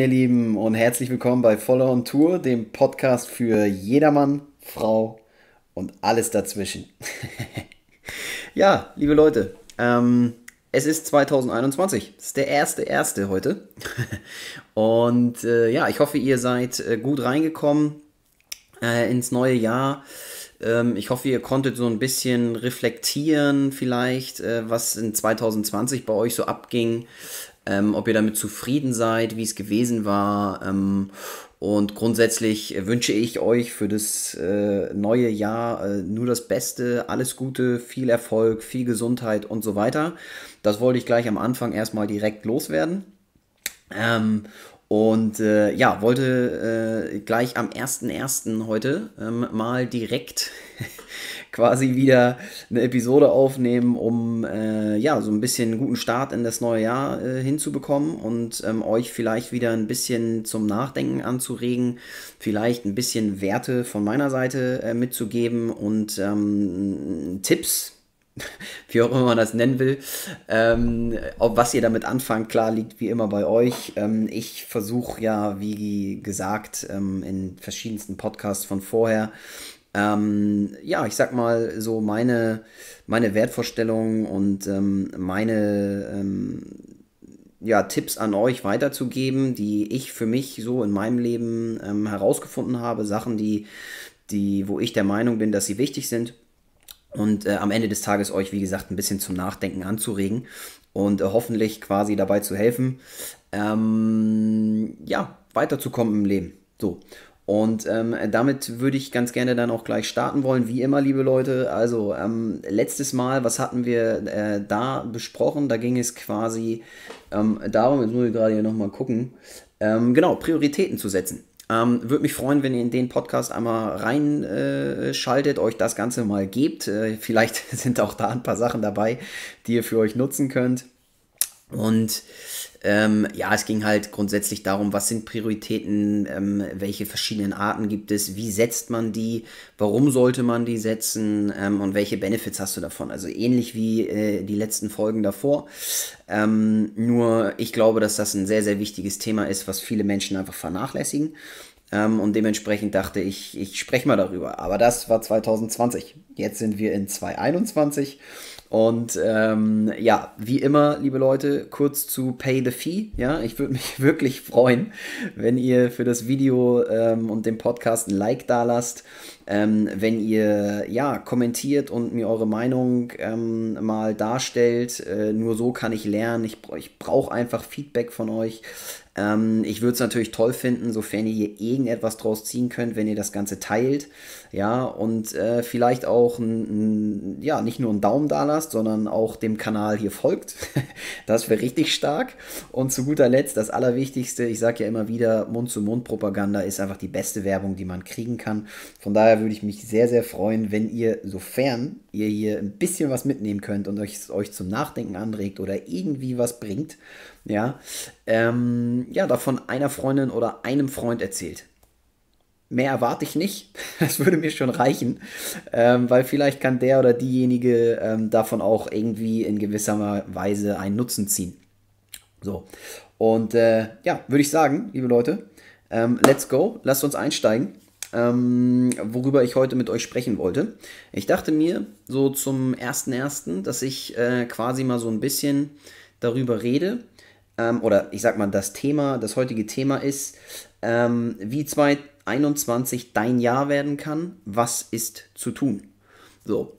ihr Lieben, und herzlich willkommen bei Follow on Tour, dem Podcast für jedermann, Frau und alles dazwischen. ja, liebe Leute, ähm, es ist 2021. Es ist der erste, erste heute. und äh, ja, ich hoffe, ihr seid äh, gut reingekommen äh, ins neue Jahr ähm, ich hoffe, ihr konntet so ein bisschen reflektieren, vielleicht, äh, was in 2020 bei euch so abging, ähm, ob ihr damit zufrieden seid, wie es gewesen war. Ähm, und grundsätzlich wünsche ich euch für das äh, neue Jahr äh, nur das Beste, alles Gute, viel Erfolg, viel Gesundheit und so weiter. Das wollte ich gleich am Anfang erstmal direkt loswerden. Ähm, und äh, ja, wollte äh, gleich am 1.1. heute ähm, mal direkt quasi wieder eine Episode aufnehmen, um äh, ja so ein bisschen einen guten Start in das neue Jahr äh, hinzubekommen und ähm, euch vielleicht wieder ein bisschen zum Nachdenken anzuregen, vielleicht ein bisschen Werte von meiner Seite äh, mitzugeben und ähm, Tipps wie auch immer man das nennen will. Ähm, ob was ihr damit anfangt, klar liegt wie immer bei euch. Ähm, ich versuche ja, wie gesagt, ähm, in verschiedensten Podcasts von vorher ähm, ja, ich sag mal, so meine, meine Wertvorstellungen und ähm, meine ähm, ja, Tipps an euch weiterzugeben, die ich für mich so in meinem Leben ähm, herausgefunden habe, Sachen, die, die, wo ich der Meinung bin, dass sie wichtig sind. Und äh, am Ende des Tages euch, wie gesagt, ein bisschen zum Nachdenken anzuregen und äh, hoffentlich quasi dabei zu helfen, ähm, ja, weiterzukommen im Leben. So. Und ähm, damit würde ich ganz gerne dann auch gleich starten wollen, wie immer, liebe Leute. Also ähm, letztes Mal, was hatten wir äh, da besprochen? Da ging es quasi ähm, darum, jetzt muss ich gerade hier nochmal gucken, ähm, genau, Prioritäten zu setzen. Ähm, würde mich freuen, wenn ihr in den Podcast einmal reinschaltet, äh, euch das Ganze mal gebt. Äh, vielleicht sind auch da ein paar Sachen dabei, die ihr für euch nutzen könnt. Und ähm, ja, es ging halt grundsätzlich darum, was sind Prioritäten, ähm, welche verschiedenen Arten gibt es, wie setzt man die, warum sollte man die setzen ähm, und welche Benefits hast du davon. Also ähnlich wie äh, die letzten Folgen davor. Ähm, nur ich glaube, dass das ein sehr, sehr wichtiges Thema ist, was viele Menschen einfach vernachlässigen. Ähm, und dementsprechend dachte ich, ich spreche mal darüber. Aber das war 2020. Jetzt sind wir in 2021 und ähm, ja, wie immer, liebe Leute, kurz zu Pay the Fee. Ja, ich würde mich wirklich freuen, wenn ihr für das Video ähm, und den Podcast ein Like da lasst ähm, wenn ihr ja kommentiert und mir eure Meinung ähm, mal darstellt. Äh, nur so kann ich lernen. Ich, ich brauche einfach Feedback von euch. Ähm, ich würde es natürlich toll finden, sofern ihr hier irgendetwas draus ziehen könnt, wenn ihr das Ganze teilt. Ja, und äh, vielleicht auch ein, ein, ja, nicht nur einen Daumen da lasst, sondern auch dem Kanal hier folgt. das wäre richtig stark. Und zu guter Letzt das Allerwichtigste, ich sage ja immer wieder, Mund-zu-Mund-Propaganda ist einfach die beste Werbung, die man kriegen kann. Von daher daher würde ich mich sehr, sehr freuen, wenn ihr, sofern ihr hier ein bisschen was mitnehmen könnt und euch, euch zum Nachdenken anregt oder irgendwie was bringt, ja, ähm, ja, davon einer Freundin oder einem Freund erzählt. Mehr erwarte ich nicht. Das würde mir schon reichen, ähm, weil vielleicht kann der oder diejenige ähm, davon auch irgendwie in gewisser Weise einen Nutzen ziehen. So. Und äh, ja, würde ich sagen, liebe Leute, ähm, let's go. Lasst uns einsteigen ähm, worüber ich heute mit euch sprechen wollte. Ich dachte mir so zum 1.1., dass ich äh, quasi mal so ein bisschen darüber rede, ähm, oder ich sag mal, das Thema, das heutige Thema ist, ähm, wie 2021 dein Jahr werden kann, was ist zu tun? So,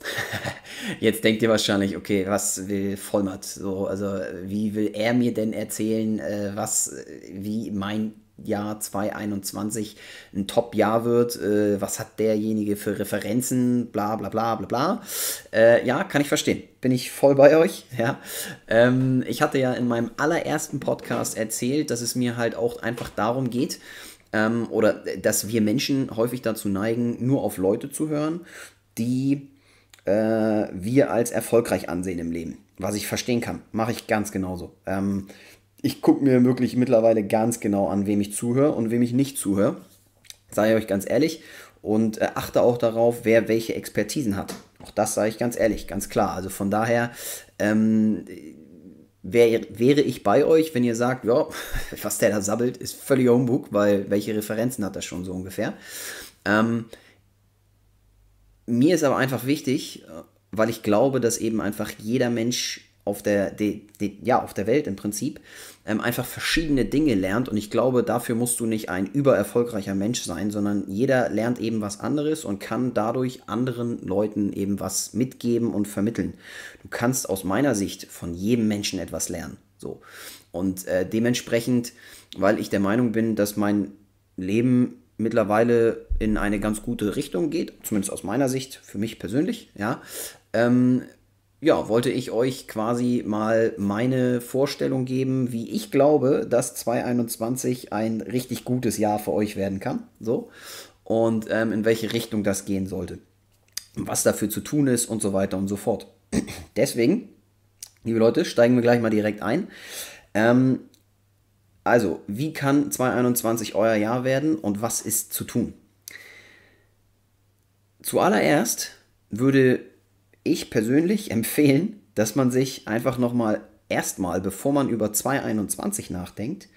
jetzt denkt ihr wahrscheinlich, okay, was will Vollmatt? So, also wie will er mir denn erzählen, äh, was, äh, wie mein Jahr 2021 ein Top-Jahr wird. Äh, was hat derjenige für Referenzen? Bla bla bla bla bla. Äh, ja, kann ich verstehen. Bin ich voll bei euch. Ja. Ähm, ich hatte ja in meinem allerersten Podcast erzählt, dass es mir halt auch einfach darum geht, ähm, oder äh, dass wir Menschen häufig dazu neigen, nur auf Leute zu hören, die äh, wir als erfolgreich ansehen im Leben. Was ich verstehen kann, mache ich ganz genauso. Ähm, ich gucke mir wirklich mittlerweile ganz genau an, wem ich zuhöre und wem ich nicht zuhöre. Sei euch ganz ehrlich. Und äh, achte auch darauf, wer welche Expertisen hat. Auch das sage ich ganz ehrlich, ganz klar. Also von daher ähm, wär, wäre ich bei euch, wenn ihr sagt, ja, was der da sabbelt, ist völliger Humbug, weil welche Referenzen hat er schon so ungefähr. Ähm, mir ist aber einfach wichtig, äh, weil ich glaube, dass eben einfach jeder Mensch auf der, de, de, ja, auf der Welt im Prinzip ähm, einfach verschiedene Dinge lernt. Und ich glaube, dafür musst du nicht ein übererfolgreicher Mensch sein, sondern jeder lernt eben was anderes und kann dadurch anderen Leuten eben was mitgeben und vermitteln. Du kannst aus meiner Sicht von jedem Menschen etwas lernen. So. Und äh, dementsprechend, weil ich der Meinung bin, dass mein Leben mittlerweile in eine ganz gute Richtung geht, zumindest aus meiner Sicht, für mich persönlich, ja, ähm, ja, wollte ich euch quasi mal meine Vorstellung geben, wie ich glaube, dass 2021 ein richtig gutes Jahr für euch werden kann. So. Und ähm, in welche Richtung das gehen sollte. Was dafür zu tun ist und so weiter und so fort. Deswegen, liebe Leute, steigen wir gleich mal direkt ein. Ähm, also, wie kann 2021 euer Jahr werden und was ist zu tun? Zuallererst würde ich persönlich empfehlen, dass man sich einfach nochmal erstmal, bevor man über 2021 nachdenkt,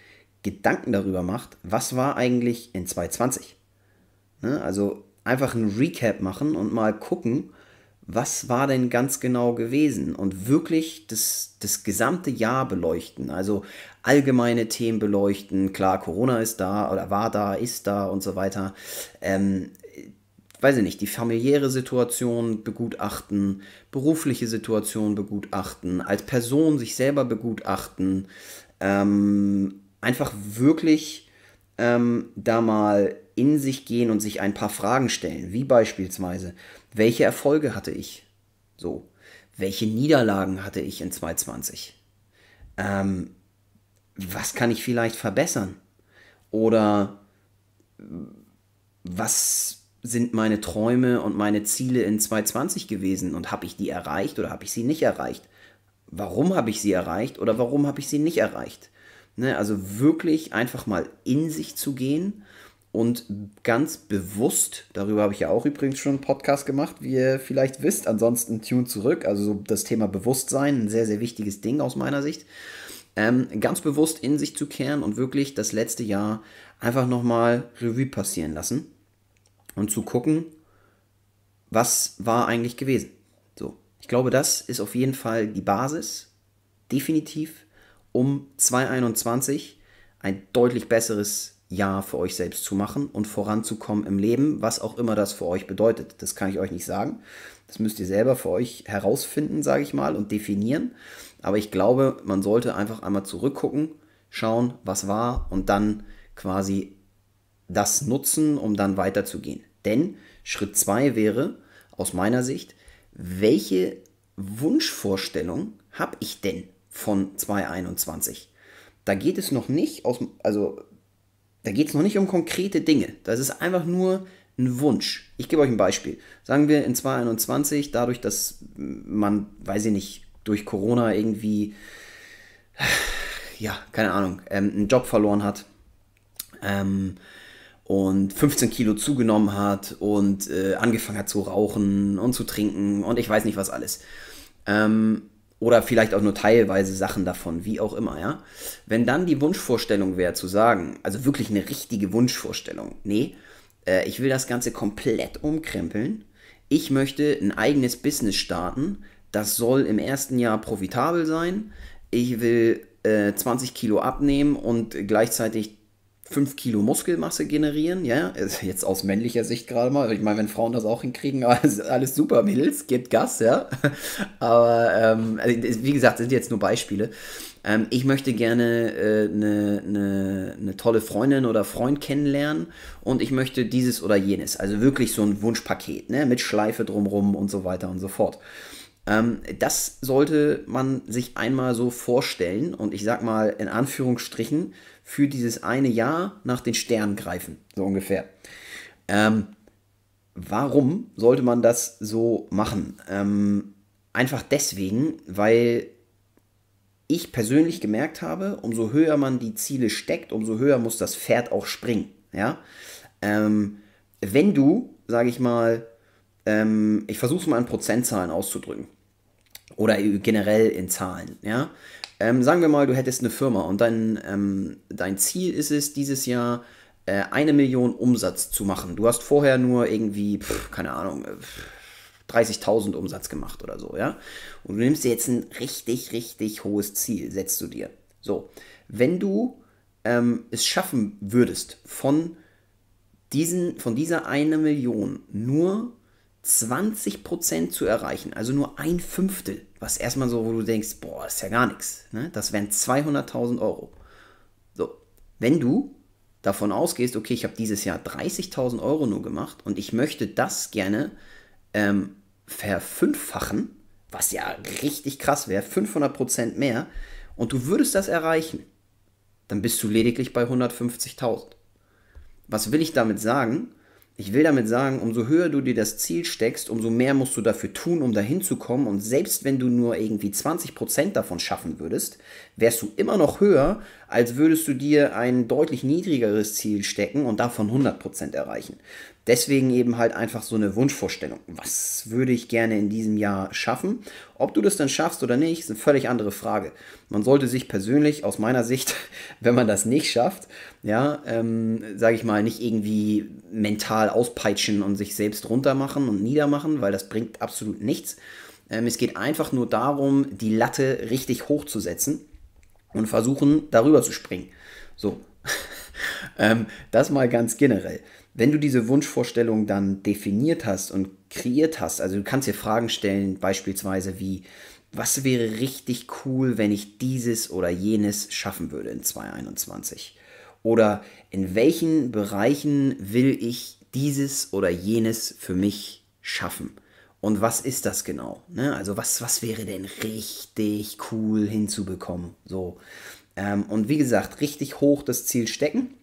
Gedanken darüber macht, was war eigentlich in 2020. Ne? Also einfach ein Recap machen und mal gucken, was war denn ganz genau gewesen und wirklich das, das gesamte Jahr beleuchten. Also allgemeine Themen beleuchten. Klar, Corona ist da oder war da, ist da und so weiter. Ähm, weiß ich nicht, die familiäre Situation begutachten, berufliche Situation begutachten, als Person sich selber begutachten, ähm, einfach wirklich ähm, da mal in sich gehen und sich ein paar Fragen stellen, wie beispielsweise, welche Erfolge hatte ich? So, welche Niederlagen hatte ich in 2020? Ähm, was kann ich vielleicht verbessern? Oder was sind meine Träume und meine Ziele in 2020 gewesen und habe ich die erreicht oder habe ich sie nicht erreicht? Warum habe ich sie erreicht oder warum habe ich sie nicht erreicht? Ne, also wirklich einfach mal in sich zu gehen und ganz bewusst, darüber habe ich ja auch übrigens schon einen Podcast gemacht, wie ihr vielleicht wisst, ansonsten tune zurück, also das Thema Bewusstsein, ein sehr, sehr wichtiges Ding aus meiner Sicht, ähm, ganz bewusst in sich zu kehren und wirklich das letzte Jahr einfach nochmal Revue passieren lassen und zu gucken, was war eigentlich gewesen. So, ich glaube, das ist auf jeden Fall die Basis, definitiv, um 2021 ein deutlich besseres Jahr für euch selbst zu machen und voranzukommen im Leben, was auch immer das für euch bedeutet. Das kann ich euch nicht sagen. Das müsst ihr selber für euch herausfinden, sage ich mal, und definieren. Aber ich glaube, man sollte einfach einmal zurückgucken, schauen, was war und dann quasi das nutzen, um dann weiterzugehen. Denn Schritt 2 wäre aus meiner Sicht, welche Wunschvorstellung habe ich denn von 2021? Da geht es noch nicht aus, also da geht es noch nicht um konkrete Dinge. Das ist einfach nur ein Wunsch. Ich gebe euch ein Beispiel. Sagen wir in 2021, dadurch, dass man, weiß ich nicht, durch Corona irgendwie, ja, keine Ahnung, ähm, einen Job verloren hat, ähm, und 15 Kilo zugenommen hat und äh, angefangen hat zu rauchen und zu trinken und ich weiß nicht was alles. Ähm, oder vielleicht auch nur teilweise Sachen davon, wie auch immer, ja. Wenn dann die Wunschvorstellung wäre zu sagen, also wirklich eine richtige Wunschvorstellung, nee, äh, ich will das Ganze komplett umkrempeln, ich möchte ein eigenes Business starten, das soll im ersten Jahr profitabel sein, ich will äh, 20 Kilo abnehmen und gleichzeitig 5 Kilo Muskelmasse generieren, ja, also jetzt aus männlicher Sicht gerade mal, ich meine, wenn Frauen das auch hinkriegen, alles super, Mädels, gebt Gas, ja, aber ähm, also, wie gesagt, sind jetzt nur Beispiele. Ähm, ich möchte gerne eine äh, ne, ne, ne tolle Freundin oder Freund kennenlernen und ich möchte dieses oder jenes, also wirklich so ein Wunschpaket, ne, mit Schleife drumrum und so weiter und so fort. Ähm, das sollte man sich einmal so vorstellen und ich sag mal in Anführungsstrichen für dieses eine Jahr nach den Sternen greifen, so ungefähr. Ähm, warum sollte man das so machen? Ähm, einfach deswegen, weil ich persönlich gemerkt habe, umso höher man die Ziele steckt, umso höher muss das Pferd auch springen. Ja? Ähm, wenn du, sage ich mal, ähm, ich versuche es mal in Prozentzahlen auszudrücken. Oder generell in Zahlen, ja. Ähm, sagen wir mal, du hättest eine Firma und dein, ähm, dein Ziel ist es, dieses Jahr äh, eine Million Umsatz zu machen. Du hast vorher nur irgendwie, pf, keine Ahnung, 30.000 äh, Umsatz gemacht oder so, ja. Und du nimmst dir jetzt ein richtig, richtig hohes Ziel, setzt du dir. So, wenn du ähm, es schaffen würdest, von, diesen, von dieser eine Million nur 20% zu erreichen, also nur ein Fünftel, was erstmal so, wo du denkst, boah, ist ja gar nichts. Ne? Das wären 200.000 Euro. So, wenn du davon ausgehst, okay, ich habe dieses Jahr 30.000 Euro nur gemacht und ich möchte das gerne ähm, verfünffachen, was ja richtig krass wäre, 500% mehr, und du würdest das erreichen, dann bist du lediglich bei 150.000. Was will ich damit sagen? Ich will damit sagen, umso höher du dir das Ziel steckst, umso mehr musst du dafür tun, um dahin zu kommen. Und selbst wenn du nur irgendwie 20% davon schaffen würdest, wärst du immer noch höher, als würdest du dir ein deutlich niedrigeres Ziel stecken und davon 100% erreichen. Deswegen eben halt einfach so eine Wunschvorstellung. Was würde ich gerne in diesem Jahr schaffen? Ob du das dann schaffst oder nicht, ist eine völlig andere Frage. Man sollte sich persönlich, aus meiner Sicht, wenn man das nicht schafft, ja, ähm, sage ich mal, nicht irgendwie mental auspeitschen und sich selbst runtermachen und niedermachen, weil das bringt absolut nichts. Ähm, es geht einfach nur darum, die Latte richtig hochzusetzen und versuchen, darüber zu springen. So. ähm, das mal ganz generell. Wenn du diese Wunschvorstellung dann definiert hast und kreiert hast, also du kannst dir Fragen stellen, beispielsweise wie, was wäre richtig cool, wenn ich dieses oder jenes schaffen würde in 2021? Oder in welchen Bereichen will ich dieses oder jenes für mich schaffen? Und was ist das genau? Ne? Also was, was wäre denn richtig cool hinzubekommen? So. Ähm, und wie gesagt, richtig hoch das Ziel stecken.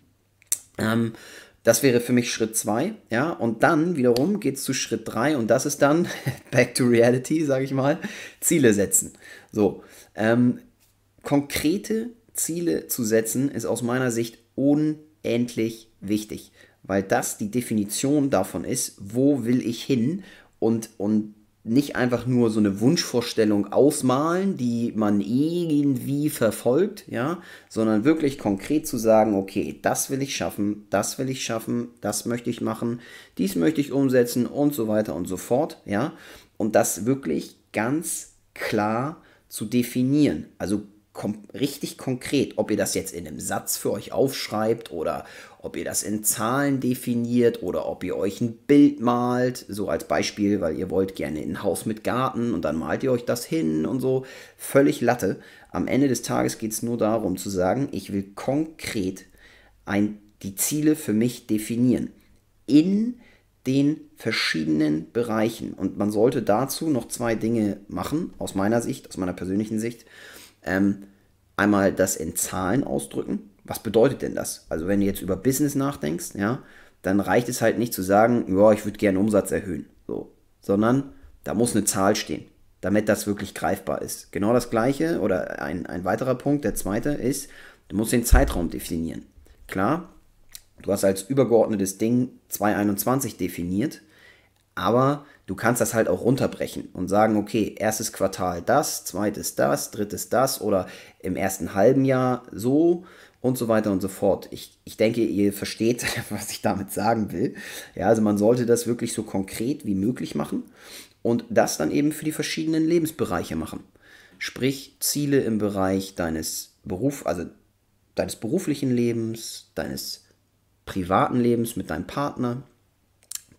Ähm, das wäre für mich Schritt 2, ja. Und dann wiederum geht es zu Schritt 3 und das ist dann Back to Reality, sage ich mal, Ziele setzen. So, ähm, konkrete Ziele zu setzen ist aus meiner Sicht unendlich wichtig, weil das die Definition davon ist, wo will ich hin und, und nicht einfach nur so eine Wunschvorstellung ausmalen, die man irgendwie verfolgt, ja, sondern wirklich konkret zu sagen, okay, das will ich schaffen, das will ich schaffen, das möchte ich machen, dies möchte ich umsetzen und so weiter und so fort, ja, und das wirklich ganz klar zu definieren. Also richtig konkret, ob ihr das jetzt in einem Satz für euch aufschreibt oder ob ihr das in Zahlen definiert oder ob ihr euch ein Bild malt, so als Beispiel, weil ihr wollt gerne ein Haus mit Garten und dann malt ihr euch das hin und so. Völlig Latte. Am Ende des Tages geht es nur darum zu sagen, ich will konkret ein, die Ziele für mich definieren. In den verschiedenen Bereichen. Und man sollte dazu noch zwei Dinge machen, aus meiner Sicht, aus meiner persönlichen Sicht. Ähm, einmal das in Zahlen ausdrücken, was bedeutet denn das? Also wenn du jetzt über Business nachdenkst, ja, dann reicht es halt nicht zu sagen, ja, ich würde gerne Umsatz erhöhen, so, sondern da muss eine Zahl stehen, damit das wirklich greifbar ist. Genau das gleiche oder ein, ein weiterer Punkt, der zweite ist, du musst den Zeitraum definieren. Klar, du hast als übergeordnetes Ding 2021 definiert, aber du kannst das halt auch runterbrechen und sagen, okay, erstes Quartal das, zweites das, drittes das oder im ersten halben Jahr so und so weiter und so fort. Ich, ich denke, ihr versteht, was ich damit sagen will. Ja, also man sollte das wirklich so konkret wie möglich machen und das dann eben für die verschiedenen Lebensbereiche machen. Sprich, Ziele im Bereich deines Beruf, also deines beruflichen Lebens, deines privaten Lebens mit deinem Partner,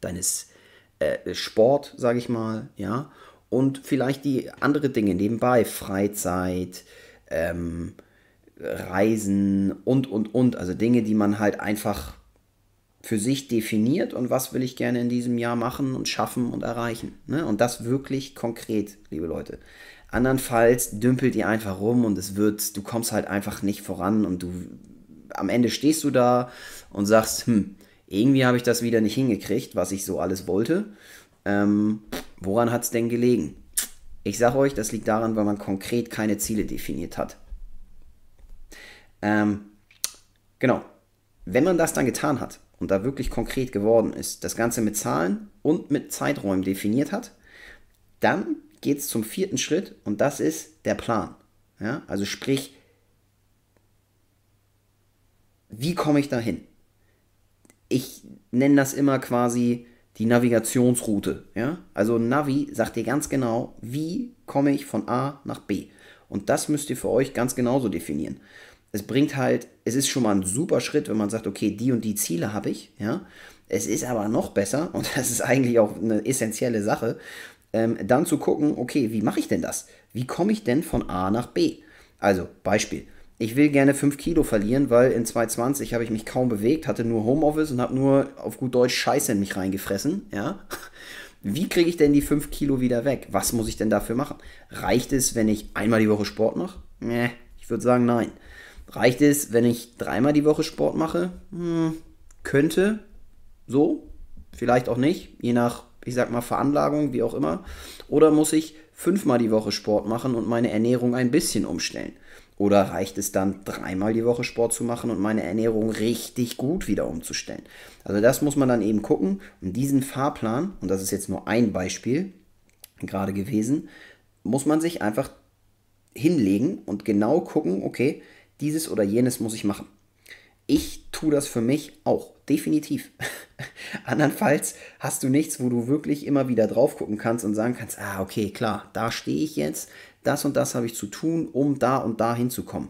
deines äh, Sport, sage ich mal, ja, und vielleicht die andere Dinge nebenbei, Freizeit, ähm, Reisen und, und, und. Also Dinge, die man halt einfach für sich definiert und was will ich gerne in diesem Jahr machen und schaffen und erreichen. Ne? Und das wirklich konkret, liebe Leute. Andernfalls dümpelt ihr einfach rum und es wird, du kommst halt einfach nicht voran und du am Ende stehst du da und sagst, hm, irgendwie habe ich das wieder nicht hingekriegt, was ich so alles wollte. Ähm, woran hat es denn gelegen? Ich sage euch, das liegt daran, weil man konkret keine Ziele definiert hat. Ähm, genau. Wenn man das dann getan hat und da wirklich konkret geworden ist, das Ganze mit Zahlen und mit Zeiträumen definiert hat, dann geht es zum vierten Schritt und das ist der Plan. Ja? Also sprich, wie komme ich da hin? Ich nenne das immer quasi die Navigationsroute. Ja? Also Navi sagt dir ganz genau, wie komme ich von A nach B. Und das müsst ihr für euch ganz genauso definieren es bringt halt, es ist schon mal ein super Schritt, wenn man sagt, okay, die und die Ziele habe ich, ja. Es ist aber noch besser, und das ist eigentlich auch eine essentielle Sache, ähm, dann zu gucken, okay, wie mache ich denn das? Wie komme ich denn von A nach B? Also, Beispiel. Ich will gerne 5 Kilo verlieren, weil in 2020 habe ich mich kaum bewegt, hatte nur Homeoffice und habe nur auf gut Deutsch Scheiße in mich reingefressen, ja. Wie kriege ich denn die 5 Kilo wieder weg? Was muss ich denn dafür machen? Reicht es, wenn ich einmal die Woche Sport mache? Nee, ich würde sagen, nein. Reicht es, wenn ich dreimal die Woche Sport mache? Hm, könnte. So. Vielleicht auch nicht. Je nach, ich sag mal, Veranlagung, wie auch immer. Oder muss ich fünfmal die Woche Sport machen und meine Ernährung ein bisschen umstellen? Oder reicht es dann, dreimal die Woche Sport zu machen und meine Ernährung richtig gut wieder umzustellen? Also das muss man dann eben gucken. Und diesen Fahrplan, und das ist jetzt nur ein Beispiel gerade gewesen, muss man sich einfach hinlegen und genau gucken, okay, dieses oder jenes muss ich machen. Ich tue das für mich auch, definitiv. Andernfalls hast du nichts, wo du wirklich immer wieder drauf gucken kannst und sagen kannst, ah, okay, klar, da stehe ich jetzt, das und das habe ich zu tun, um da und da hinzukommen.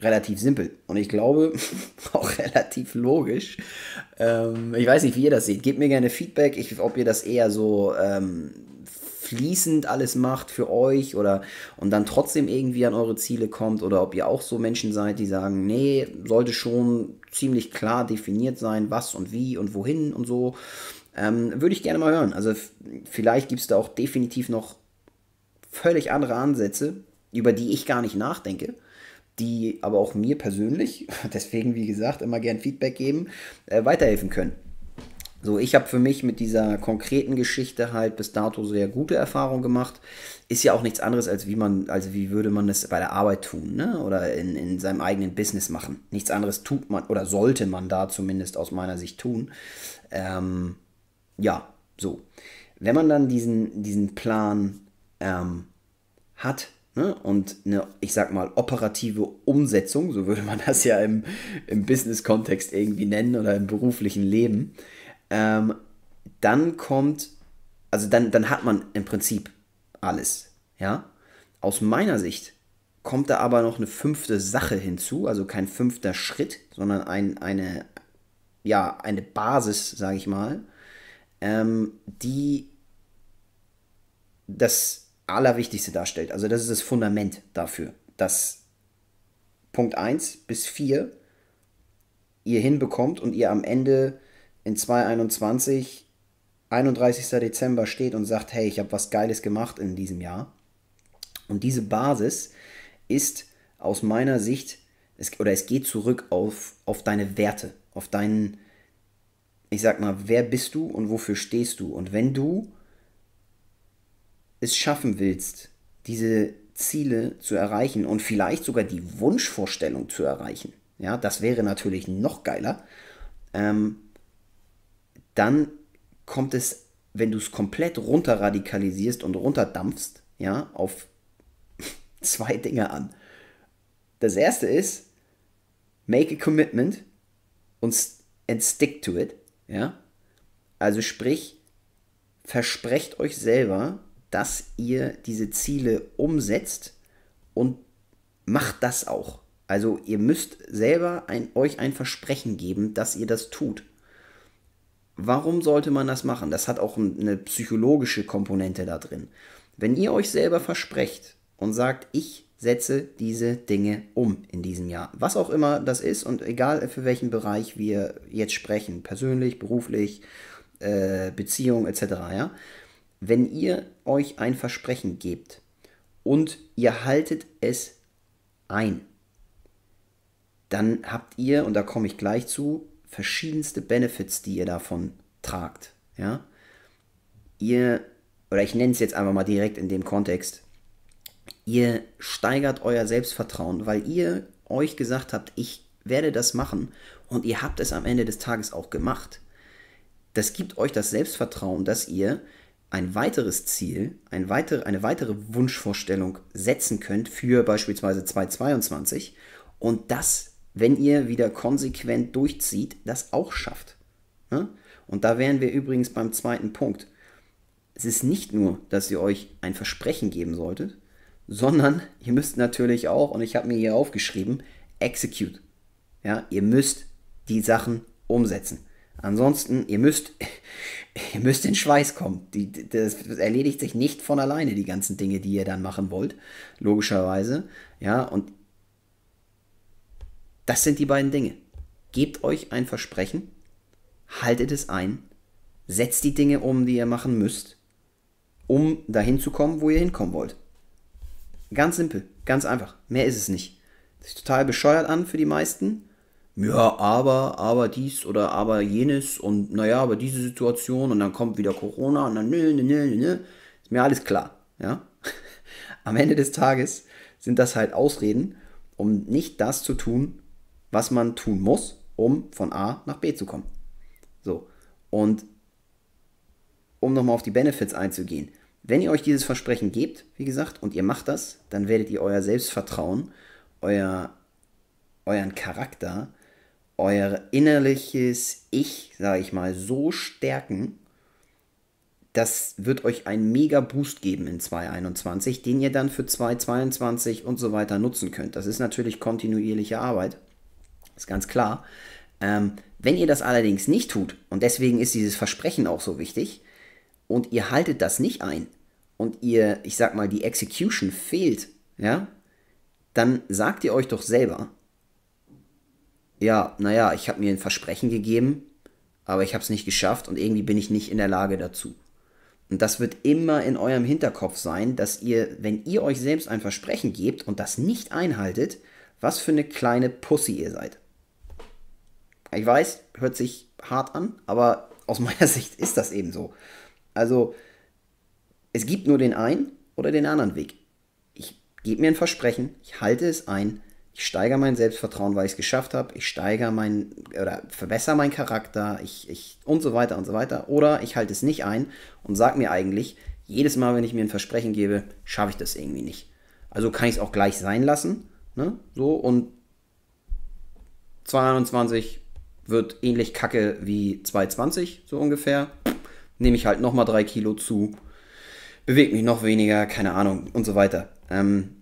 Relativ simpel und ich glaube auch relativ logisch. Ähm, ich weiß nicht, wie ihr das seht. Gebt mir gerne Feedback, ich, ob ihr das eher so ähm, fließend alles macht für euch oder und dann trotzdem irgendwie an eure Ziele kommt oder ob ihr auch so Menschen seid, die sagen, nee, sollte schon ziemlich klar definiert sein, was und wie und wohin und so. Ähm, Würde ich gerne mal hören. Also vielleicht gibt es da auch definitiv noch völlig andere Ansätze, über die ich gar nicht nachdenke die aber auch mir persönlich, deswegen wie gesagt, immer gern Feedback geben, äh, weiterhelfen können. So, ich habe für mich mit dieser konkreten Geschichte halt bis dato sehr gute Erfahrungen gemacht. Ist ja auch nichts anderes, als wie man, also wie würde man das bei der Arbeit tun, ne? Oder in, in seinem eigenen Business machen. Nichts anderes tut man oder sollte man da zumindest aus meiner Sicht tun. Ähm, ja, so. Wenn man dann diesen, diesen Plan ähm, hat, Ne? und eine, ich sag mal, operative Umsetzung, so würde man das ja im, im Business-Kontext irgendwie nennen oder im beruflichen Leben, ähm, dann kommt, also dann, dann hat man im Prinzip alles. Ja? Aus meiner Sicht kommt da aber noch eine fünfte Sache hinzu, also kein fünfter Schritt, sondern ein, eine, ja, eine Basis, sage ich mal, ähm, die das Allerwichtigste darstellt. Also das ist das Fundament dafür, dass Punkt 1 bis 4 ihr hinbekommt und ihr am Ende in 2021, 31. Dezember steht und sagt, hey, ich habe was Geiles gemacht in diesem Jahr. Und diese Basis ist aus meiner Sicht, es, oder es geht zurück auf, auf deine Werte, auf deinen, ich sag mal, wer bist du und wofür stehst du? Und wenn du es schaffen willst, diese Ziele zu erreichen und vielleicht sogar die Wunschvorstellung zu erreichen, ja, das wäre natürlich noch geiler, ähm, dann kommt es, wenn du es komplett runter radikalisierst und runterdampfst, ja, auf zwei Dinge an. Das erste ist, make a commitment und and stick to it, ja. Also sprich, versprecht euch selber, dass ihr diese Ziele umsetzt und macht das auch. Also ihr müsst selber ein, euch ein Versprechen geben, dass ihr das tut. Warum sollte man das machen? Das hat auch eine psychologische Komponente da drin. Wenn ihr euch selber versprecht und sagt, ich setze diese Dinge um in diesem Jahr, was auch immer das ist und egal für welchen Bereich wir jetzt sprechen, persönlich, beruflich, äh, Beziehung etc., ja, wenn ihr euch ein Versprechen gebt und ihr haltet es ein, dann habt ihr, und da komme ich gleich zu, verschiedenste Benefits, die ihr davon tragt. Ja? Ihr, oder ich nenne es jetzt einfach mal direkt in dem Kontext, ihr steigert euer Selbstvertrauen, weil ihr euch gesagt habt, ich werde das machen und ihr habt es am Ende des Tages auch gemacht. Das gibt euch das Selbstvertrauen, dass ihr ein weiteres Ziel, ein weiter, eine weitere Wunschvorstellung setzen könnt für beispielsweise 2022 und das wenn ihr wieder konsequent durchzieht, das auch schafft. Und da wären wir übrigens beim zweiten Punkt. Es ist nicht nur, dass ihr euch ein Versprechen geben solltet, sondern ihr müsst natürlich auch, und ich habe mir hier aufgeschrieben, execute. Ja, ihr müsst die Sachen umsetzen. Ansonsten, ihr müsst, ihr müsst in Schweiß kommen. Die, das erledigt sich nicht von alleine, die ganzen Dinge, die ihr dann machen wollt, logischerweise. Ja, und das sind die beiden Dinge. Gebt euch ein Versprechen, haltet es ein, setzt die Dinge um, die ihr machen müsst, um dahin zu kommen, wo ihr hinkommen wollt. Ganz simpel, ganz einfach. Mehr ist es nicht. Das sieht total bescheuert an für die meisten. Ja, aber, aber dies oder aber jenes und naja, aber diese Situation und dann kommt wieder Corona und dann nö, nö, nö, nö. Ist mir alles klar. Ja? Am Ende des Tages sind das halt Ausreden, um nicht das zu tun, was man tun muss, um von A nach B zu kommen. So, und um nochmal auf die Benefits einzugehen. Wenn ihr euch dieses Versprechen gebt, wie gesagt, und ihr macht das, dann werdet ihr euer Selbstvertrauen, euer, euren Charakter, euer innerliches Ich, sage ich mal, so stärken, das wird euch einen mega Boost geben in 2021, den ihr dann für 2022 und so weiter nutzen könnt. Das ist natürlich kontinuierliche Arbeit. Ist ganz klar. Ähm, wenn ihr das allerdings nicht tut, und deswegen ist dieses Versprechen auch so wichtig, und ihr haltet das nicht ein und ihr, ich sag mal, die Execution fehlt, ja, dann sagt ihr euch doch selber, ja, naja, ich habe mir ein Versprechen gegeben, aber ich habe es nicht geschafft und irgendwie bin ich nicht in der Lage dazu. Und das wird immer in eurem Hinterkopf sein, dass ihr, wenn ihr euch selbst ein Versprechen gebt und das nicht einhaltet, was für eine kleine Pussy ihr seid. Ich weiß, hört sich hart an, aber aus meiner Sicht ist das eben so. Also, es gibt nur den einen oder den anderen Weg. Ich gebe mir ein Versprechen, ich halte es ein, ich steigere mein Selbstvertrauen, weil ich es geschafft habe, ich steigere mein oder verbessere meinen Charakter, ich, ich und so weiter und so weiter. Oder ich halte es nicht ein und sage mir eigentlich, jedes Mal, wenn ich mir ein Versprechen gebe, schaffe ich das irgendwie nicht. Also kann ich es auch gleich sein lassen, ne? So und 22 wird ähnlich kacke wie 220, so ungefähr. Nehme ich halt nochmal 3 Kilo zu, bewege mich noch weniger, keine Ahnung und so weiter. Ähm,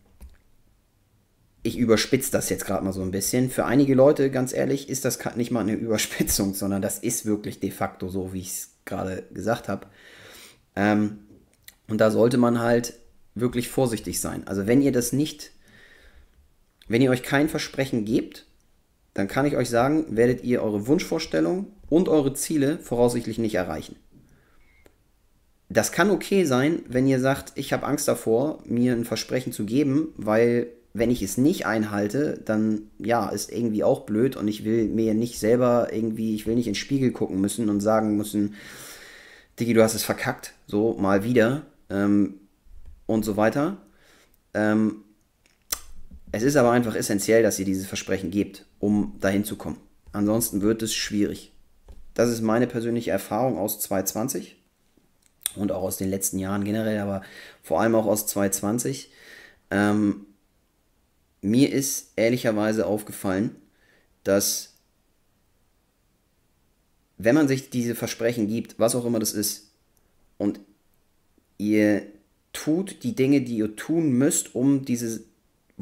ich überspitze das jetzt gerade mal so ein bisschen. Für einige Leute, ganz ehrlich, ist das nicht mal eine Überspitzung, sondern das ist wirklich de facto so, wie ich es gerade gesagt habe. Ähm, und da sollte man halt wirklich vorsichtig sein. Also wenn ihr das nicht, wenn ihr euch kein Versprechen gebt, dann kann ich euch sagen, werdet ihr eure Wunschvorstellung und eure Ziele voraussichtlich nicht erreichen. Das kann okay sein, wenn ihr sagt, ich habe Angst davor, mir ein Versprechen zu geben, weil wenn ich es nicht einhalte, dann ja, ist irgendwie auch blöd und ich will mir nicht selber irgendwie, ich will nicht ins Spiegel gucken müssen und sagen müssen, Diggi, du hast es verkackt, so mal wieder ähm, und so weiter. Ähm, es ist aber einfach essentiell, dass ihr dieses Versprechen gebt, um dahin zu kommen. Ansonsten wird es schwierig. Das ist meine persönliche Erfahrung aus 2020 und auch aus den letzten Jahren generell, aber vor allem auch aus 2020. Ähm, mir ist ehrlicherweise aufgefallen, dass wenn man sich diese Versprechen gibt, was auch immer das ist, und ihr tut die Dinge, die ihr tun müsst, um diese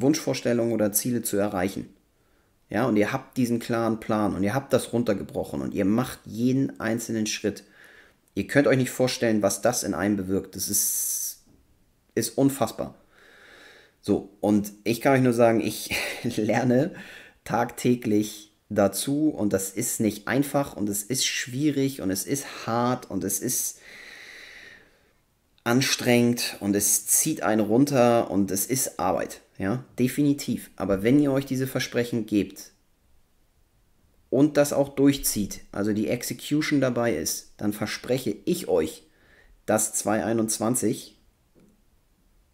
Wunschvorstellungen oder Ziele zu erreichen. Ja, und ihr habt diesen klaren Plan und ihr habt das runtergebrochen und ihr macht jeden einzelnen Schritt. Ihr könnt euch nicht vorstellen, was das in einem bewirkt. Das ist, ist unfassbar. So, und ich kann euch nur sagen, ich lerne tagtäglich dazu und das ist nicht einfach und es ist schwierig und es ist hart und es ist anstrengend und es zieht einen runter und es ist Arbeit. Ja, definitiv. Aber wenn ihr euch diese Versprechen gebt und das auch durchzieht, also die Execution dabei ist, dann verspreche ich euch, dass 2021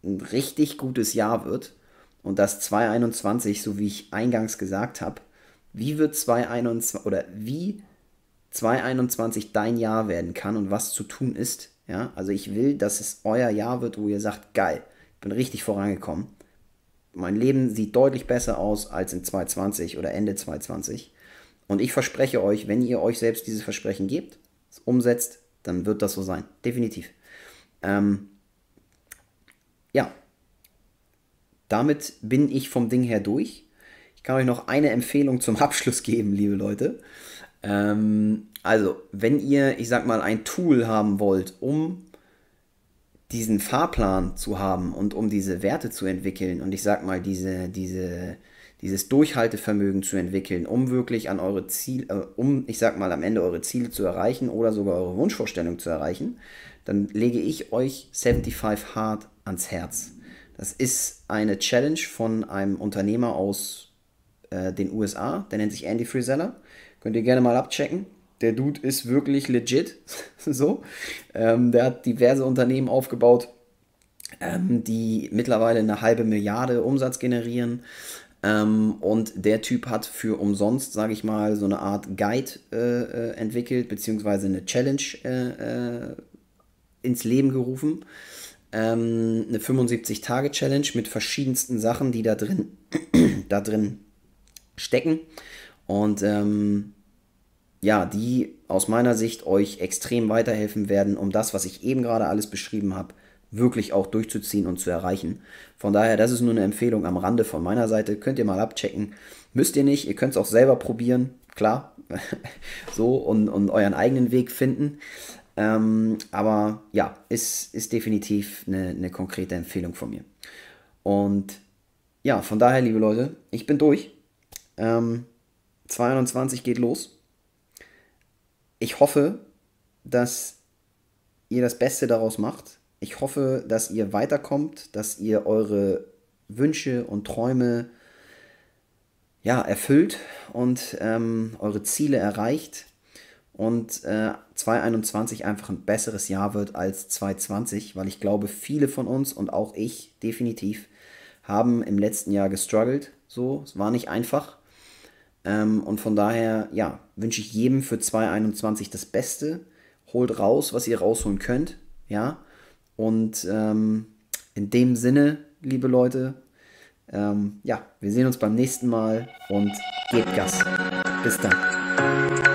ein richtig gutes Jahr wird und dass 2021, so wie ich eingangs gesagt habe, wie wird 2021 oder wie 2021 dein Jahr werden kann und was zu tun ist, ja, also ich will, dass es euer Jahr wird, wo ihr sagt, geil, ich bin richtig vorangekommen. Mein Leben sieht deutlich besser aus als in 2020 oder Ende 2020. Und ich verspreche euch, wenn ihr euch selbst dieses Versprechen gebt, es umsetzt, dann wird das so sein. Definitiv. Ähm, ja, damit bin ich vom Ding her durch. Ich kann euch noch eine Empfehlung zum Abschluss geben, liebe Leute. Ähm, also, wenn ihr, ich sag mal, ein Tool haben wollt, um diesen Fahrplan zu haben und um diese Werte zu entwickeln und ich sag mal, diese, diese, dieses Durchhaltevermögen zu entwickeln, um wirklich an eure Ziele, äh, um, ich sag mal, am Ende eure Ziele zu erreichen oder sogar eure Wunschvorstellung zu erreichen, dann lege ich euch 75 Hard ans Herz. Das ist eine Challenge von einem Unternehmer aus äh, den USA, der nennt sich Andy Frisella. Könnt ihr gerne mal abchecken. Der Dude ist wirklich legit. so. Ähm, der hat diverse Unternehmen aufgebaut, ähm, die mittlerweile eine halbe Milliarde Umsatz generieren. Ähm, und der Typ hat für umsonst, sage ich mal, so eine Art Guide äh, äh entwickelt, beziehungsweise eine Challenge äh, äh ins Leben gerufen. Ähm, eine 75-Tage-Challenge mit verschiedensten Sachen, die da drin, da drin stecken. Und ähm, ja, die aus meiner Sicht euch extrem weiterhelfen werden, um das, was ich eben gerade alles beschrieben habe, wirklich auch durchzuziehen und zu erreichen. Von daher, das ist nur eine Empfehlung am Rande von meiner Seite. Könnt ihr mal abchecken. Müsst ihr nicht, ihr könnt es auch selber probieren, klar. so und, und euren eigenen Weg finden. Ähm, aber ja, ist, ist definitiv eine, eine konkrete Empfehlung von mir. Und ja, von daher, liebe Leute, ich bin durch. Ähm, 22 geht los ich hoffe, dass ihr das Beste daraus macht. Ich hoffe, dass ihr weiterkommt, dass ihr eure Wünsche und Träume ja, erfüllt und ähm, eure Ziele erreicht und äh, 2021 einfach ein besseres Jahr wird als 2020, weil ich glaube, viele von uns und auch ich definitiv haben im letzten Jahr gestruggelt. So, es war nicht einfach. Ähm, und von daher, ja, wünsche ich jedem für 2021 das Beste. Holt raus, was ihr rausholen könnt. Ja. Und ähm, in dem Sinne, liebe Leute, ähm, ja, wir sehen uns beim nächsten Mal und gebt Gas. Bis dann.